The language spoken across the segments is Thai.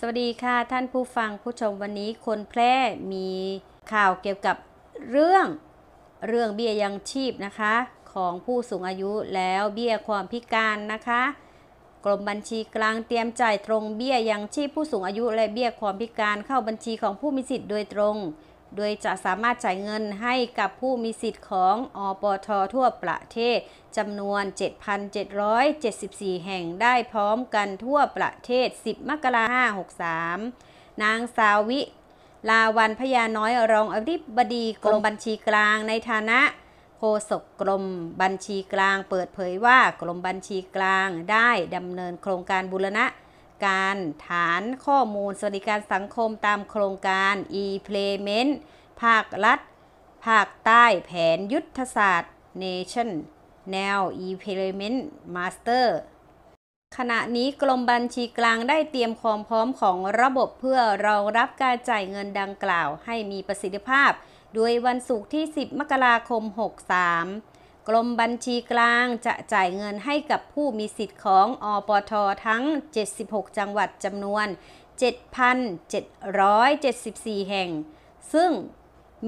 สวัสดีค่ะท่านผู้ฟังผู้ชมวันนี้คนแพร่มีข่าวเกี่ยวกับเรื่องเรื่องเบี้ยยังชีพนะคะของผู้สูงอายุแล้วเบี้ยความพิการนะคะกรมบัญชีกลางเตรียมจ่ายตรงเบี้ยยังชีพผู้สูงอายุและเบี้ยความพิการเข้าบัญชีของผู้มีสิทธิ์โดยตรงโดยจะสามารถจ่ายเงินให้กับผู้มีสิทธิ์ของอปททั่วประเทศจำนวน 7,774 แห่งได้พร้อมกันทั่วประเทศ 10 มกราคม 563 นางสาวิลาวันพญาน้อยรองอธิบดีกรมบัญชีกลางในฐานะโฆษกกรมบัญชีกลางเปิดเผยว่ากรมบัญชีกลางได้ดำเนินโครงการบูรณะการฐานข้อมูลสวัสดิการสังคมตามโครงการ e-payment ภาครัฐ ภาคใต้แผนยุทธศาสตร์ Nation แนว e-payment master ขณะนี้กรมบัญชีกลางได้เตรียมความพร้อมของระบบเพื่อรองรับการจ่ายเงินดังกล่าวให้มีประสิทธิภาพ โดยวันศุกร์ที่ 10 มกราคม 63กรมบัญชีกลางจะจ่ายเงินให้กับผู้มีสิทธิ์ของอปท ทั้ง 76 จังหวัดจำนวน 7,774 แห่ง ซึ่ง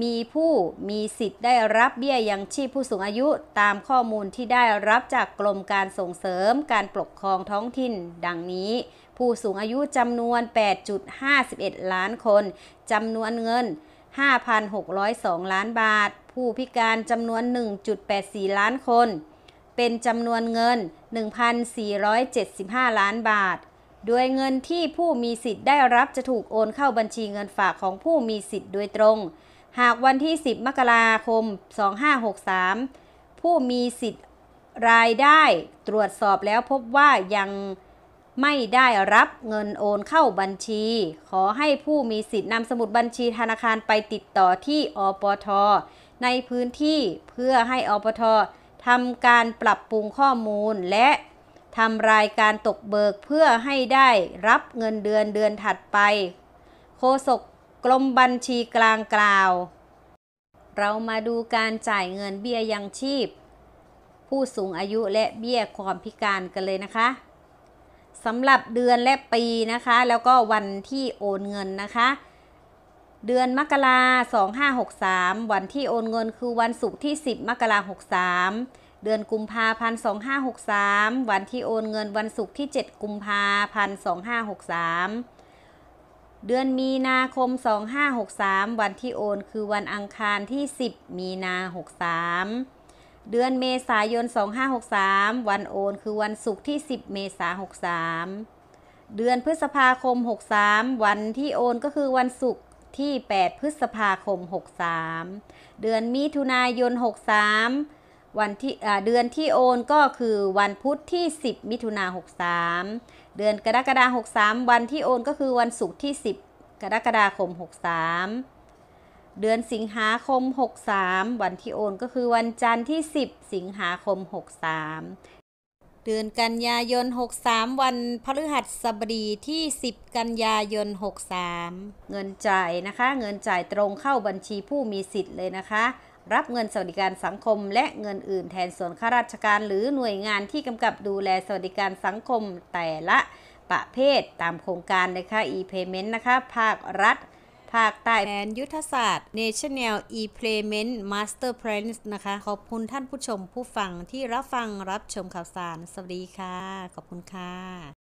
มีผู้มีสิทธิ์ได้รับเบี้ยยังชีพผู้สูงอายุตามข้อมูลที่ได้รับจากกรมการส่งเสริมการปกครองท้องถิ่น ดังนี้ ผู้สูงอายุจำนวน 8.51 ล้านคนจำนวนเงิน 5,602 ล้านบาทผู้พิการจำนวน 1.84 ล้านคน เป็นจำนวนเงิน 1,475 ล้านบาท โดยเงินที่ผู้มีสิทธิ์ได้รับจะถูกโอนเข้าบัญชีเงินฝากของผู้มีสิทธิ์ โดยตรง หากวันที่ 10 มกราคม 2563 ผู้มีสิทธิ์รายได้ตรวจสอบแล้วพบว่ายังไม่ได้รับเงินโอนเข้าบัญชี ขอให้ผู้มีสิทธินำสมุดบัญชีธนาคารไปติดต่อที่อปทในพื้นที่เพื่อให้อปททำการปรับปรุงข้อมูล และทำรายการตกเบิกเพื่อให้ได้รับเงินเดือนเดือนถัดไปโฆษกกรมบัญชีกลางกล่าว เรามาดูการจ่ายเงินเบี้ยยังชีพ ผู้สูงอายุและเบี้ยความพิการกันเลยนะคะสำหรับเดือนและปีนะคะ แล้วก็วันที่โอนเงินนะคะ เดือนมกราสองห้าหกสามวันที่โอนเงินคือวันศุกร์ที่ 10มกราหกสามเดือนกุมภาพันธ์สองห้าหกสามวันที่โอนเงินวันศุกร์ที่ 7 กุมภาพันธ์สองห้าหกสามเดือนมีนาคม 2563 วันที่โอนคือวันอังคารที่ 10 มีนา63เดือนเมษายน 2563 วันโอนคือวันศุกร์ที่ 10 เมษายน63 เดือนพฤษภาคม 63 วันที่โอนก็คือวันศุกร์ที่ 8 พฤษภาคม 63 เดือนมิถุนายน 63วันที่เดือนที่โอนก็คือวันพุธที่ 10 มิถุนายน63 เดือนกรกฎาคม63 วันที่โอนก็คือวันศุกร์ที่ 10 กรกฎาคม63เดือนสิงหาคม 63 วันที่โอนก็คือวันจันทร์ที่ 10 สิงหาคม 63 เดือนกันยายน 63 วันพฤหัสบดีที่ 10 กันยายน 63 เงินจ่ายนะคะ เงินจ่ายตรงเข้าบัญชีผู้มีสิทธิ์เลยนะคะ รับเงินสวัสดิการสังคม และเงินอื่นแทนส่วนข้าราชการหรือหน่วยงานที่กำกับดูแลสวัสดิการสังคมแต่ละประเภทตามโครงการเลยค่ะ e-payment นะคะภาครัฐภาคใต้ แผนยุทธศาสตร์ National E-Payment Master Plan นะคะ ขอบคุณท่านผู้ชมผู้ฟังที่รับฟังรับชมข่าวสาร สวัสดีค่ะ ขอบคุณค่ะ